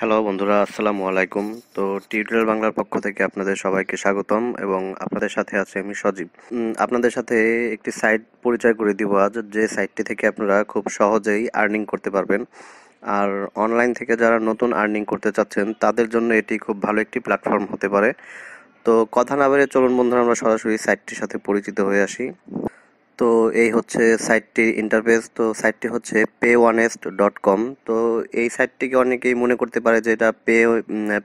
hello বন্ধুরা আসসালামু আলাইকুম তো টিউটোরিয়াল বাংলার পক্ষ থেকে আপনাদের সবাইকে স্বাগতম এবং আপনাদের সাথে আছে আমি সজীব আপনাদের সাথে একটি সাইট পরিচয় করে দিব আজ যে সাইটটি থেকে আপনারা খুব সহজেই আর্নিং করতে পারবেন আর অনলাইন থেকে যারা নতুন আর্নিং করতে চাচ্ছেন তাদের জন্য এটি খুব ভালো একটি প্ল্যাটফর্ম হতে পারে তো কথা না বেড়ে চলুন বন্ধুরা আমরা সরাসরি সাইটটির সাথে পরিচিত হয়ে আসি তো এই হচ্ছে সাইটটি ইন্টারফেস তো সাইটটি হচ্ছে পে ওয়ানেস্ট ডট কম তো এই সাইটটিকে অনেকেই মনে করতে পারে যে এটা পে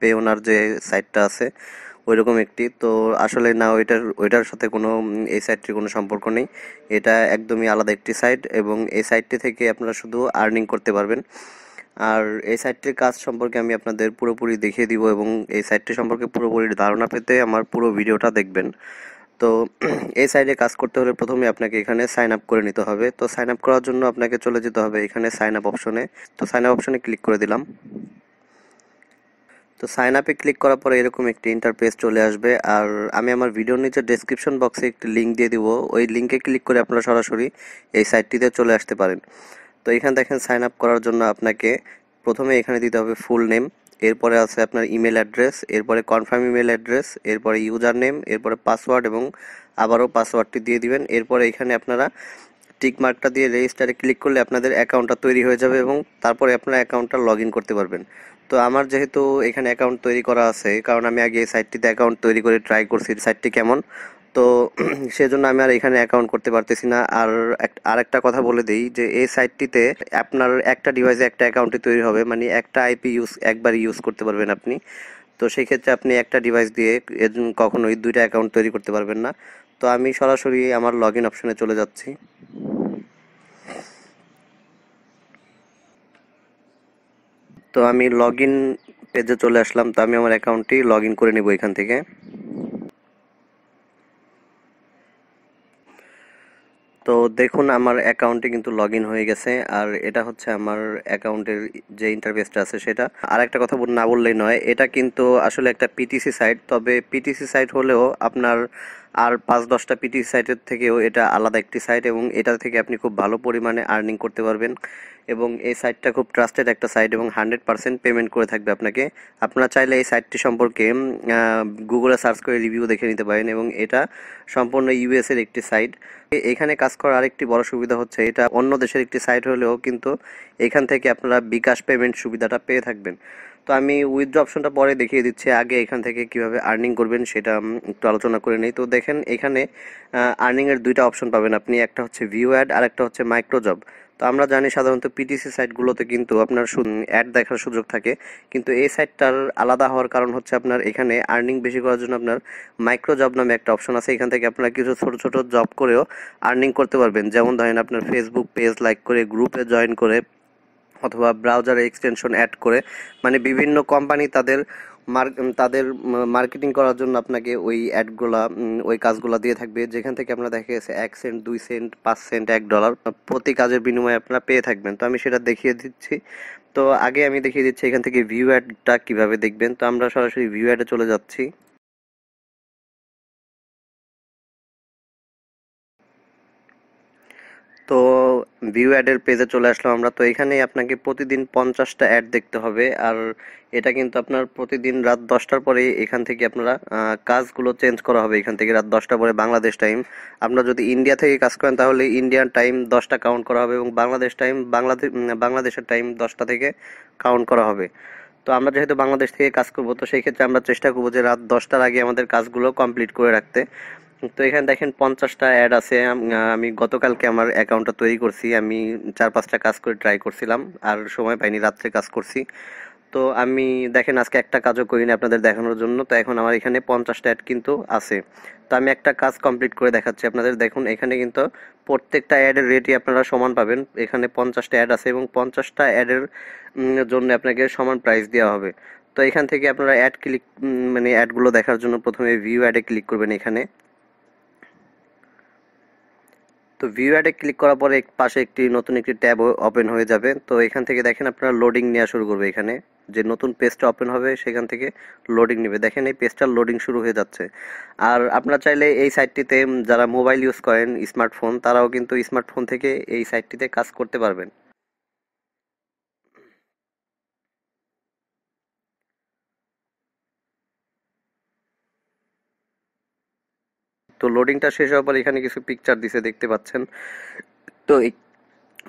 পে ওনার যে সাইটটা আছে ওইরকম একটি তো আসলে না ওইটার ওইটার সাথে কোনো এই সাইটটির কোনো সম্পর্ক নেই এটা একদমই আলাদা একটি সাইট এবং এই সাইটটি থেকে আপনারা শুধু আর্নিং করতে পারবেন আর এই সাইটটির কাজ সম্পর্কে আমি আপনাদের পুরোপুরি দেখিয়ে দিব এবং এই সাইটটি সম্পর্কে পুরোপুরি ধারণা পেতে আমার পুরো ভিডিওটা দেখবেন তো এই সাইডে কাজ করতে হলে প্রথমে আপনাকে এখানে সাইন আপ করে নিতে হবে তো সাইন আপ করার জন্য আপনাকে চলে যেতে হবে এখানে সাইন আপ অপশনে তো সাইন আপ অপশনে ক্লিক করে দিলাম তো সাইন আপে ক্লিক করার পরে এরকম একটি ইন্টারপেস চলে আসবে আর আমি আমার ভিডিওর নিচে ডেসক্রিপশন বক্সে একটি লিঙ্ক দিয়ে দিব ওই লিঙ্কে ক্লিক করে আপনারা সরাসরি এই সাইটটিতে চলে আসতে পারেন তো এখানে দেখেন সাইন আপ করার জন্য আপনাকে প্রথমে এখানে দিতে হবে ফুল নেম এরপরে আছে আপনার ইমেল অ্যাড্রেস এরপরে কনফার্ম ইমেল অ্যাড্রেস এরপরে ইউজার নেম এরপরে পাসওয়ার্ড এবং আবারও পাসওয়ার্ডটি দিয়ে দিবেন এরপরে এখানে আপনারা টিক মার্কটা দিয়ে রেজিস্টারে ক্লিক করলে আপনাদের অ্যাকাউন্টটা তৈরি হয়ে যাবে এবং তারপরে আপনারা অ্যাকাউন্টটা লগ ইন করতে পারবেন তো আমার যেহেতু এখানে অ্যাকাউন্ট তৈরি করা আছে কারণ আমি আগে এই সাইটটিতে অ্যাকাউন্ট তৈরি করে ট্রাই করছি সাইটটি কেমন তো সেজন্য আমি আর এখানে অ্যাকাউন্ট করতে পারতেছি না আর আর একটা কথা বলে দিই যে এই সাইটটিতে আপনার একটা ডিভাইসে একটা অ্যাকাউন্টে তৈরি হবে মানে একটা আইপি ইউজ একবার ইউজ করতে পারবেন আপনি তো সেই ক্ষেত্রে আপনি একটা ডিভাইস দিয়ে কখনো এই দুইটা অ্যাকাউন্ট তৈরি করতে পারবেন না তো আমি সরাসরি আমার লগ ইন অপশনে চলে যাচ্ছি তো আমি লগ ইন পেজে চলে আসলাম তো আমি আমার অ্যাকাউন্টটি লগ ইন করে নেবো এখান থেকে তো দেখুন আমার অ্যাকাউন্টে কিন্তু লগ হয়ে গেছে আর এটা হচ্ছে আমার অ্যাকাউন্টের যে ইন্টারফেসটা আছে সেটা আর একটা কথা না বললেই নয় এটা কিন্তু আসলে একটা পিটিসি সাইট তবে পিটিসি সাইট হলেও আপনার আর পাঁচ দশটা পিটি সাইটের থেকেও এটা আলাদা একটি সাইট এবং এটা থেকে আপনি খুব ভালো পরিমাণে আর্নিং করতে পারবেন এবং এই সাইটটা খুব ট্রাস্টেড একটা সাইট এবং হান্ড্রেড পার্সেন্ট পেমেন্ট করে থাকবে আপনাকে আপনারা চাইলে এই সাইটটি সম্পর্কে গুগলে সার্চ করে রিভিউ দেখে নিতে পারেন এবং এটা সম্পূর্ণ ইউএসের একটি সাইট এখানে কাজ করার আরেকটি বড় সুবিধা হচ্ছে এটা অন্য দেশের একটি সাইট হলেও কিন্তু এখান থেকে আপনারা বিকাশ পেমেন্ট সুবিধাটা পেয়ে থাকবেন তো আমি উইথড্র অপশনটা পরে দেখিয়ে দিচ্ছি আগে এখান থেকে কিভাবে আর্নিং করবেন সেটা একটু আলোচনা করে নিই তো দেখেন এখানে আর্নিংয়ের দুইটা অপশন পাবেন আপনি একটা হচ্ছে ভিউ অ্যাড আর একটা হচ্ছে মাইক্রো জব তো আমরা জানি সাধারণত পিটিসি সাইটগুলোতে কিন্তু আপনার অ্যাড দেখার সুযোগ থাকে কিন্তু এই সাইটটার আলাদা হওয়ার কারণ হচ্ছে আপনার এখানে আর্নিং বেশি করার জন্য আপনার মাইক্রো জব নামে একটা অপশন আছে এখান থেকে আপনারা কিছু ছোটো ছোটো জব করেও আর্নিং করতে পারবেন যেমন ধরেন আপনার ফেসবুক পেজ লাইক করে গ্রুপে জয়েন করে অথবা ব্রাউজারে এক্সটেনশন অ্যাড করে মানে বিভিন্ন কোম্পানি তাদের তাদের মার্কেটিং করার জন্য আপনাকে ওই অ্যাডগুলা ওই কাজগুলো দিয়ে থাকবে যেখান থেকে আপনার দেখা গেছে এক সেন্ট দুই সেন্ট পাঁচ সেন্ট এক ডলার প্রতি কাজের বিনিময়ে আপনারা পেয়ে থাকবেন তো আমি সেটা দেখিয়ে দিচ্ছি তো আগে আমি দেখিয়ে দিচ্ছি এখান থেকে ভিউ অ্যাডটা কীভাবে দেখবেন তো আমরা সরাসরি ভিউ অ্যাডে চলে যাচ্ছি তো ভিউ অ্যাডের পেজে চলে আসলাম আমরা তো এখানেই আপনাকে প্রতিদিন পঞ্চাশটা অ্যাড দেখতে হবে আর এটা কিন্তু আপনার প্রতিদিন রাত দশটার পরে এখান থেকে আপনারা কাজগুলো চেঞ্জ করা হবে এখান থেকে রাত দশটা পরে বাংলাদেশ টাইম আপনারা যদি ইন্ডিয়া থেকে কাজ করেন তাহলে ইন্ডিয়ান টাইম দশটা কাউন্ট করা হবে এবং বাংলাদেশ টাইম বাংলাদেশ বাংলাদেশের টাইম দশটা থেকে কাউন্ট করা হবে তো আমরা যেহেতু বাংলাদেশ থেকে কাজ করবো তো সেই ক্ষেত্রে আমরা চেষ্টা করবো যে রাত দশটার আগে আমাদের কাজগুলো কমপ্লিট করে রাখতে তো এখানে দেখেন পঞ্চাশটা অ্যাড আছে আমি গতকালকে আমার অ্যাকাউন্টটা তৈরি করছি আমি চার পাঁচটা কাজ করে ট্রাই করছিলাম আর সময় পাইনি রাত্রে কাজ করছি তো আমি দেখেন আজকে একটা কাজও করিনি আপনাদের দেখানোর জন্য তো এখন আমার এখানে পঞ্চাশটা অ্যাড কিন্তু আছে তো আমি একটা কাজ কমপ্লিট করে দেখাচ্ছি আপনাদের দেখুন এখানে কিন্তু প্রত্যেকটা অ্যাডের রেটই আপনারা সমান পাবেন এখানে পঞ্চাশটা অ্যাড আছে এবং পঞ্চাশটা অ্যাডের জন্য আপনাকে সমান প্রাইস দেওয়া হবে তো এখান থেকে আপনারা অ্যাড ক্লিক মানে অ্যাডগুলো দেখার জন্য প্রথমে ভিউ অ্যাডে ক্লিক করবেন এখানে তো ভিউ অ্যাডে ক্লিক করার পরে এক পাশে একটি নতুন একটি ট্যাব ওপেন হয়ে যাবে তো এখান থেকে দেখেন আপনারা লোডিং নেওয়া শুরু করবে এখানে যে নতুন পেজটা ওপেন হবে সেখান থেকে লোডিং নেবে দেখেন এই পেজটা লোডিং শুরু হয়ে যাচ্ছে আর আপনারা চাইলে এই সাইটটিতে যারা মোবাইল ইউজ করেন স্মার্টফোন তারাও কিন্তু স্মার্টফোন থেকে এই সাইটটিতে কাজ করতে পারবেন তো লোডিংটা শেষ হওয়ার পর এখানে কিছু পিকচার দিছে দেখতে পাচ্ছেন তো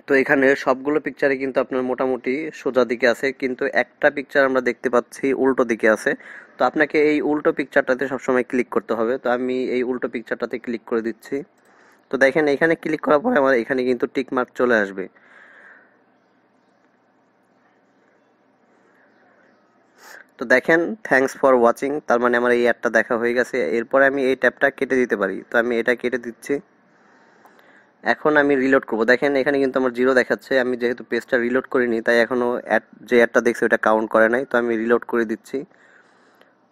তো এখানে সবগুলো পিকচারে কিন্তু আপনার মোটামুটি সোজা দিকে আছে কিন্তু একটা পিকচার আমরা দেখতে পাচ্ছি উল্টো দিকে আছে তো আপনাকে এই উল্টো পিকচারটাতে সবসময় ক্লিক করতে হবে তো আমি এই উল্টো পিকচারটাতে ক্লিক করে দিচ্ছি তো দেখেন এখানে ক্লিক করার পরে আমার এখানে কিন্তু টিক মার্ক চলে আসবে তো দেখেন থ্যাংকস ফর ওয়াচিং তার মানে আমার এই অ্যাডটা দেখা হয়ে গেছে এরপরে আমি এই ট্যাপটা কেটে দিতে পারি তো আমি এটা কেটে দিচ্ছি এখন আমি রিলোড করব দেখেন এখানে কিন্তু আমার জিরো দেখাচ্ছে আমি যেহেতু পেজটা রিলোড করিনি তাই এখনও অ্যাড যে অ্যাডটা দেখছি ওটা কাউন্ট করে নাই তো আমি রিলোড করে দিচ্ছি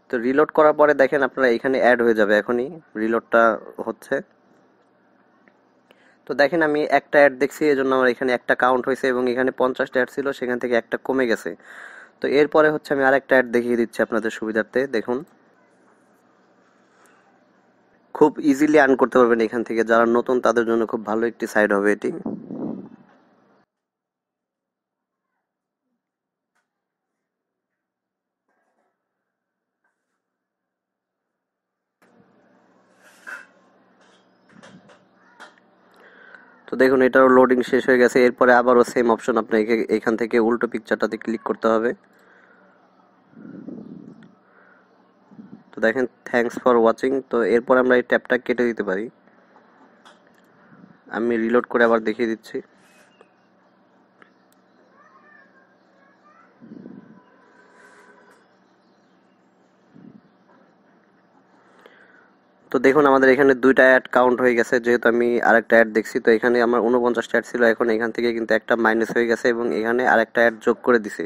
তো রিলোড করার পরে দেখেন আপনারা এখানে অ্যাড হয়ে যাবে এখনই রিলোডটা হচ্ছে তো দেখেন আমি একটা অ্যাড দেখছি এজন্য আমার এখানে একটা কাউন্ট হয়েছে এবং এখানে পঞ্চাশটা অ্যাড ছিল সেখান থেকে একটা কমে গেছে তো এরপরে হচ্ছে আমি আরেকটা অ্যাড দেখিয়ে দিচ্ছি আপনাদের সুবিধার্থে দেখুন খুব ইজিলি আর্ন করতে পারবেন এখান থেকে যারা নতুন তাদের জন্য খুব ভালো একটি সাইট হবে এটি দেখুন এটারও লোডিং শেষ হয়ে গেছে এরপরে আবারও সেম অপশন আপনাকে এখান থেকে উল্টো পিকচারটাতে ক্লিক করতে হবে তো দেখেন থ্যাংকস ফর ওয়াচিং তো এরপর আমরা এই ট্যাপটা কেটে দিতে পারি আমি রিলোড করে আবার দেখিয়ে দিচ্ছি তো দেখুন আমাদের এখানে দুইটা অ্যাড কাউন্ট হয়ে গেছে যেহেতু আমি আরেকটা অ্যাড দেখছি তো এখানে আমার উনপঞ্চাশটা অ্যাড ছিল এখন এখান থেকে কিন্তু একটা মাইনাস হয়ে গেছে এবং এখানে আরেকটা অ্যাড যোগ করে দিছি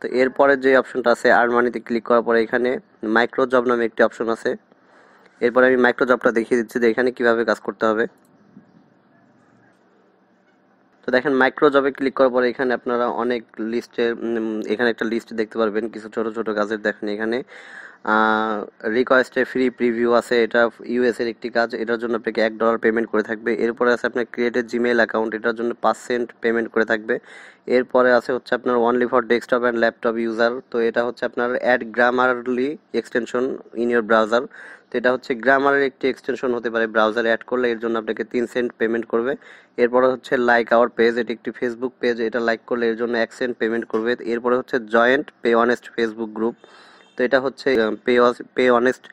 তো এরপরে যে অপশনটা আছে আর মানিতে ক্লিক করার পরে এখানে মাইক্রো জব নামে একটি অপশন আছে এরপরে আমি মাইক্রো জবটা দেখিয়ে দিচ্ছি যে এখানে কিভাবে কাজ করতে হবে তো দেখেন মাইক্রো জবে ক্লিক করার পরে এখানে আপনারা অনেক লিস্টের এখানে একটা লিস্ট দেখতে পারবেন কিছু ছোট ছোট কাজের দেখেন এখানে রিকোয়েস্টে ফ্রি প্রিভিউ আছে এটা ইউএসের একটি কাজ এটার জন্য আপনাকে এক ডলার পেমেন্ট করে থাকবে এরপরে আছে আপনার ক্রিয়েটেড জিমেল অ্যাকাউন্ট এটার জন্য পাঁচ সেন্ট পেমেন্ট করে থাকবে এরপরে আছে হচ্ছে আপনার only for desktop and laptop user তো এটা হচ্ছে আপনার add Grammarly extension in your browser তো এটা হচ্ছে গ্রামারের একটি এক্সটেনশন হতে পারে ব্রাউজার অ্যাড করলে এর জন্য আপনাকে তিন সেন্ট পেমেন্ট করবে এরপরে হচ্ছে লাইক আওয়ার পেজ এটি একটি ফেসবুক পেজ এটা লাইক করলে এর জন্য এক সেন্ট পেমেন্ট করবে এরপরে হচ্ছে joint pay honest Facebook group তো এটা হচ্ছে পে পে অনেস্ট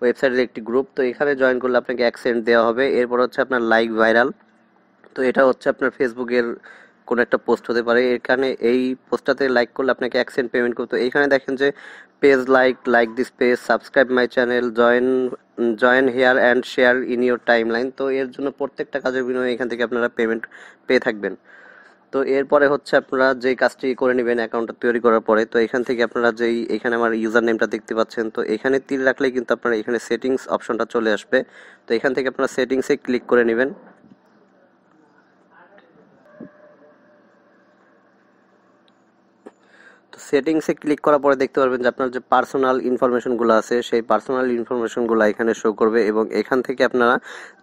ওয়েবসাইটের একটি গ্রুপ তো এখানে জয়েন করলে আপনাকে অ্যাক্সেন্ট দেওয়া হবে এরপর হচ্ছে আপনার লাইক ভাইরাল তো এটা হচ্ছে আপনার ফেসবুকের কোনো একটা পোস্ট হতে পারে এখানে এই পোস্টটাতে লাইক করলে আপনাকে অ্যাক্সেন্ট পেমেন্ট করতে এখানে দেখেন যে page like like this page subscribe my channel join join here and share in your timeline তো এর জন্য প্রত্যেকটা কাজের বিনিময়ে এখান থেকে আপনারা পেমেন্ট পেয়ে থাকবেন তো এরপরে হচ্ছে আপনারা যে কাজটি করে নেবেন অ্যাকাউন্টটা তৈরি করার পরে তো এখান থেকে আপনারা যেই এখানে আমার ইউজার নেমটা দেখতে পাচ্ছেন তো এখানে তীর রাখলে কিন্তু আপনারা এখানে সেটিংস অপশনটা চলে আসবে তো এখান থেকে আপনারা সেটিংসে ক্লিক করে নেবেন তো সেটিংসে ক্লিক করার পরে দেখতে পারবেন যে আপনার যে পার্সোনাল ইনফরমেশনগুলো আছে সেই পার্সোনাল ইনফরমেশনগুলো এখানে শো করবে এবং এখান থেকে আপনারা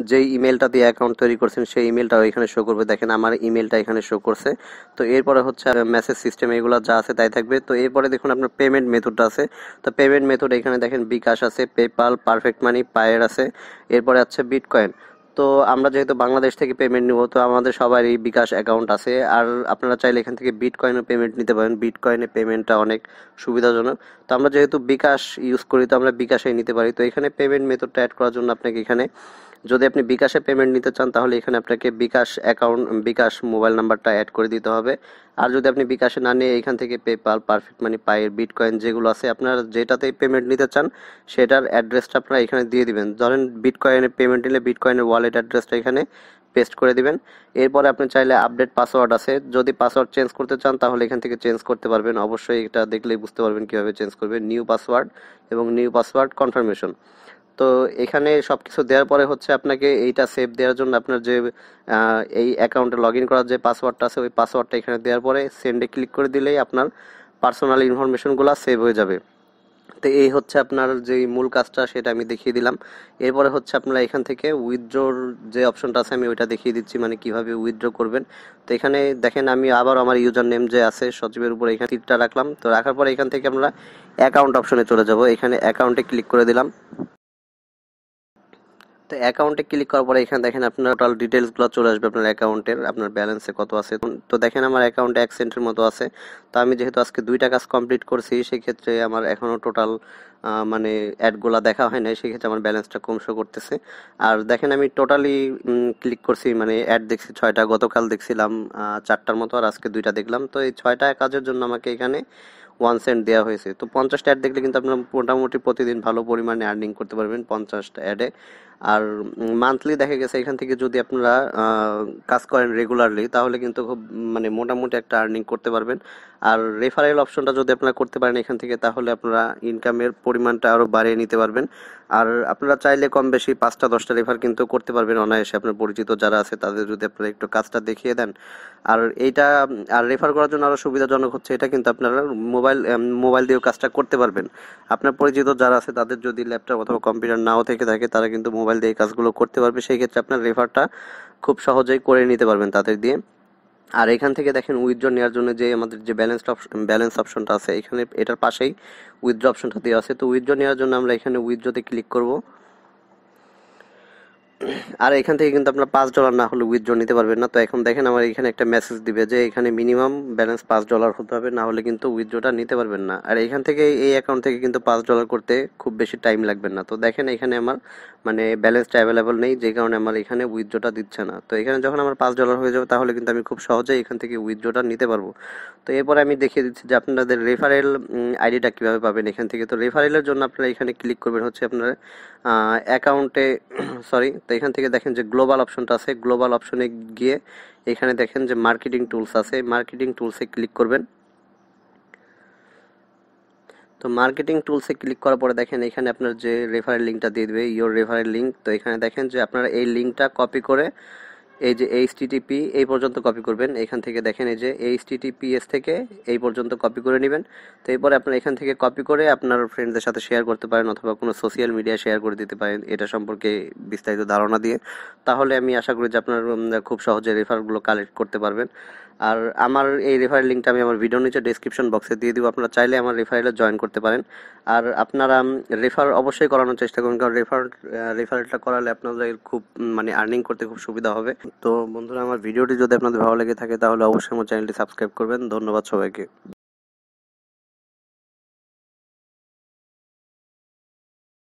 যেই ইমেলটা দিয়ে অ্যাকাউন্ট তৈরি করছেন সেই ইমেলটাও এখানে শো করবে দেখেন আমার ইমেলটা এখানে শো করছে তো এরপরে হচ্ছে মেসেজ সিস্টেম এগুলো যা আছে তাই থাকবে তো এরপরে দেখুন আপনার পেমেন্ট মেথডটা আছে তো পেমেন্ট মেথড এখানে দেখেন বিকাশ আছে পেপাল পারফেক্ট মানি পায়ের আছে এরপরে আছে বিটকয়েন তো আমরা যেহেতু বাংলাদেশ থেকে পেমেন্ট নিব তো আমাদের সবারই বিকাশ অ্যাকাউন্ট আছে আর আপনারা চাইলে এখান থেকে বিট কয়েনও পেমেন্ট নিতে পারেন বিট কয়েনে পেমেন্টটা অনেক সুবিধাজনক তো আমরা যেহেতু বিকাশ ইউজ করি তো আমরা বিকাশেই নিতে পারি তো এখানে পেমেন্ট মেথডটা অ্যাড করার জন্য আপনাকে এখানে যদি আপনি বিকাশে পেমেন্ট নিতে চান তাহলে এখানে আপনাকে বিকাশ অ্যাকাউন্ট বিকাশ মোবাইল নাম্বারটা অ্যাড করে দিতে হবে আর যদি আপনি বিকাশে না নিয়ে এখান থেকে পেপাল পারফেক্ট মানি পায়ের বিটকয়েন যেগুলো আছে আপনার যেটাতে পেমেন্ট নিতে চান সেটার অ্যাড্রেসটা আপনারা এখানে দিয়ে দিবেন ধরেন বিটকয়েনের পেমেন্ট নিলে বিটকয়েনের ওয়ালেট অ্যাড্রেসটা এখানে পেস্ট করে দিবেন এরপরে আপনি চাইলে আপডেট পাসওয়ার্ড আছে যদি পাসওয়ার্ড চেঞ্জ করতে চান তাহলে এখান থেকে চেঞ্জ করতে পারবেন অবশ্যই এটা দেখলেই বুঝতে পারবেন কীভাবে চেঞ্জ করবেন নিউ পাসওয়ার্ড এবং নিউ পাসওয়ার্ড কনফার্মেশন তো এখানে সব কিছু দেওয়ার পরে হচ্ছে আপনাকে এইটা সেভ দেওয়ার জন্য আপনার যে এই অ্যাকাউন্টে লগ ইন করার যে পাসওয়ার্ডটা আছে ওই পাসওয়ার্ডটা এখানে দেওয়ার পরে সেন্ডে ক্লিক করে দিলেই আপনার পার্সোনাল ইনফরমেশনগুলো সেভ হয়ে যাবে তো এই হচ্ছে আপনার যে মূল কাজটা সেটা আমি দেখিয়ে দিলাম এরপরে হচ্ছে আপনারা এখান থেকে উইথড্রোর যে অপশনটা আছে আমি ওইটা দেখিয়ে দিচ্ছি মানে কিভাবে উইথড্রো করবেন তো এখানে দেখেন আমি আবার আমার ইউজার নেম যে আছে সচিবের উপরে এখানে টিপটা রাখলাম তো রাখার পরে এখান থেকে আমরা অ্যাকাউন্ট অপশনে চলে যাব এখানে অ্যাকাউন্টে ক্লিক করে দিলাম তো অ্যাকাউন্টে ক্লিক করার পরে এখানে দেখেন আপনার টোটাল ডিটেলসগুলো চলে আসবে আপনার অ্যাকাউন্টের আপনার ব্যালেন্সে কত আছে তো দেখেন আমার অ্যাকাউন্টে এক সেন্টের মতো আছে তো আমি যেহেতু আজকে দুইটা কাজ কমপ্লিট করছি সেক্ষেত্রে আমার এখনও টোটাল মানে অ্যাডগুলা দেখা হয় নাই সেক্ষেত্রে আমার ব্যালেন্সটা কম শো করতেছে আর দেখেন আমি টোটালি ক্লিক করছি মানে অ্যাড দেখছি ছয়টা গতকাল দেখছিলাম চারটার মতো আর আজকে দুইটা দেখলাম তো এই ছয়টা কাজের জন্য আমাকে এখানে ওয়ান সেন্ট দেওয়া হয়েছে তো পঞ্চাশটা অ্যাড দেখলে কিন্তু আপনার মোটামুটি প্রতিদিন ভালো পরিমাণে আর্নিং করতে পারবেন পঞ্চাশটা অ্যাডে আর মান্থলি দেখা গেছে এখান থেকে যদি আপনারা কাজ করেন রেগুলারলি তাহলে কিন্তু খুব মানে মোটামুটি একটা আর্নিং করতে পারবেন আর রেফারেল অপশনটা যদি আপনারা করতে পারেন এখান থেকে তাহলে আপনারা ইনকামের পরিমাণটা আরও বাড়িয়ে নিতে পারবেন আর আপনারা চাইলে কম বেশি পাঁচটা দশটা রেফার কিন্তু করতে পারবেন অনায়াসে আপনার পরিচিত যারা আছে তাদের যদি আপনারা একটু কাজটা দেখিয়ে দেন আর এইটা আর রেফার করার জন্য আরও সুবিধাজনক হচ্ছে এটা কিন্তু আপনারা মোবাইল মোবাইল দিয়েও কাজটা করতে পারবেন আপনার পরিচিত যারা আছে তাদের যদি ল্যাপটপ অথবা কম্পিউটার নাও থেকে থাকে তারা কিন্তু মোবাইল মোবাইল দিয়ে কাজগুলো করতে পারবে সেই ক্ষেত্রে আপনার রেফারটা খুব সহজেই করে নিতে পারবেন তাদের দিয়ে আর এখান থেকে দেখেন উইথড্র নেওয়ার জন্য যে আমাদের যে ব্যালেন্স অপশন ব্যালেন্স অপশনটা আছে এখানে এটার পাশেই উইথড্র অপশনটা দেওয়া আছে তো উইথড্র নেওয়ার জন্য আমরা এখানে উইথড্রতে ক্লিক করব আর এখান থেকে কিন্তু আপনার পাঁচ ডলার না হলে উইথড্র নিতে পারবেন না তো এখন দেখেন আমার এখানে একটা মেসেজ দিবে যে এখানে মিনিমাম ব্যালেন্স পাঁচ ডলার হতে হবে না হলে কিন্তু উইথড্রটা নিতে পারবেন না আর এখান থেকে এই অ্যাকাউন্ট থেকে কিন্তু পাঁচ ডলার করতে খুব বেশি টাইম লাগবে না তো দেখেন এখানে আমার মানে ব্যালেন্সটা অ্যাভেলেবল নেই যে কারণে আমার এখানে উইথড্রটা দিচ্ছে না তো এখানে যখন আমার পাঁচ ডলার হয়ে যাবে তাহলে কিন্তু আমি খুব সহজেই এখান থেকে উইথড্রটা নিতে পারবো তো এরপরে আমি দেখিয়ে দিচ্ছি যে আপনাদের রেফারেল আইডিটা কীভাবে পাবেন এখান থেকে তো রেফারেলের জন্য আপনারা এখানে ক্লিক করবেন হচ্ছে আপনার অ্যাকাউন্টে সরি তো এখান থেকে দেখেন যে গ্লোবাল অপশনটা আছে গ্লোবাল অপশনে গিয়ে এখানে দেখেন যে মার্কেটিং টুলস আছে মার্কেটিং টুলসে ক্লিক করবেন তো মার্কেটিং টুলসে ক্লিক করার পরে দেখেন এখানে আপনার যে রেফারেল লিঙ্কটা দিয়ে দেবে ইয়োর রেফারেল লিঙ্ক তো এখানে দেখেন যে আপনারা এই লিঙ্কটা কপি করে এই যে এইচটিটিপি এই পর্যন্ত কপি করবেন এখান থেকে দেখেন এই যে এইচটিটিপিএস থেকে এই পর্যন্ত কপি করে নেবেন তো এরপরে আপনার এখান থেকে কপি করে আপনার ফ্রেন্ডদের সাথে শেয়ার করতে পারেন অথবা কোনো সোশ্যাল মিডিয়া শেয়ার করে দিতে পারেন এটা সম্পর্কে বিস্তারিত ধারণা দিয়ে তাহলে আমি আশা করি যে আপনার খুব সহজে রেফারগুলো কালেক্ট করতে পারবেন আর আমার এই রেফারেল লিঙ্কটা আমি আমার ভিডিও নিচে ডিসক্রিপশন বক্সে দিয়ে দিব আপনারা চাইলে আমার রেফারেলে জয়েন করতে পারেন আর আপনারা রেফার অবশ্যই করানোর চেষ্টা করুন কারণ রেফার রেফারেলটা করালে আপনাদের খুব মানে আর্নিং করতে খুব সুবিধা হবে তো বন্ধুরা আমার ভিডিওটি যদি আপনাদের ভালো লেগে থাকে তাহলে অবশ্যই আমার চ্যানেলটি সাবস্ক্রাইব করবেন ধন্যবাদ সবাইকে